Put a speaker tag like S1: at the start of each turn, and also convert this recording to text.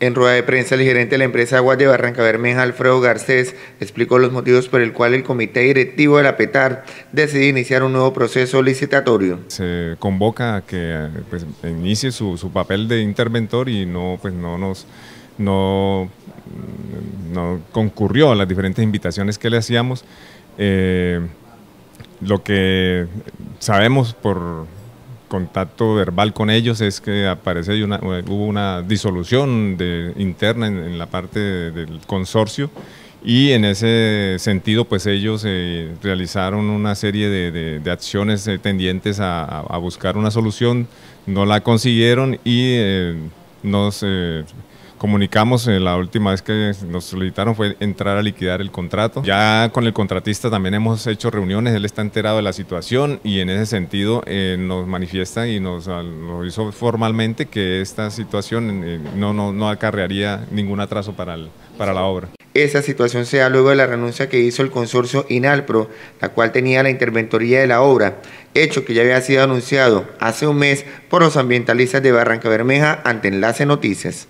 S1: En rueda de prensa, el gerente de la empresa Aguas de Barranca Bermeja, Alfredo Garcés, explicó los motivos por el cual el comité directivo de la PETAR decidió iniciar un nuevo proceso licitatorio.
S2: Se convoca a que pues, inicie su, papel de interventor y no, pues, no nos... No, no concurrió a las diferentes invitaciones que le hacíamos. Eh, lo que sabemos por contacto verbal con ellos es que aparece una, hubo una disolución de, interna en, la parte del consorcio y en ese sentido pues ellos eh, realizaron una serie de, acciones eh, tendientes a, buscar una solución, no la consiguieron y eh, no se comunicamos eh, la última vez que nos solicitaron fue entrar a liquidar el contrato. Ya con el contratista también hemos hecho reuniones, él está enterado de la situación y en ese sentido eh, nos manifiesta y nos ah, lo hizo formalmente que esta situación eh, no, no, acarrearía ningún atraso para, para la obra.
S1: Esa situación se da luego de la renuncia que hizo el consorcio INALPRO, la cual tenía la interventoría de la obra, hecho que ya había sido anunciado hace un mes por los ambientalistas de Barranca Bermeja ante Enlace Noticias.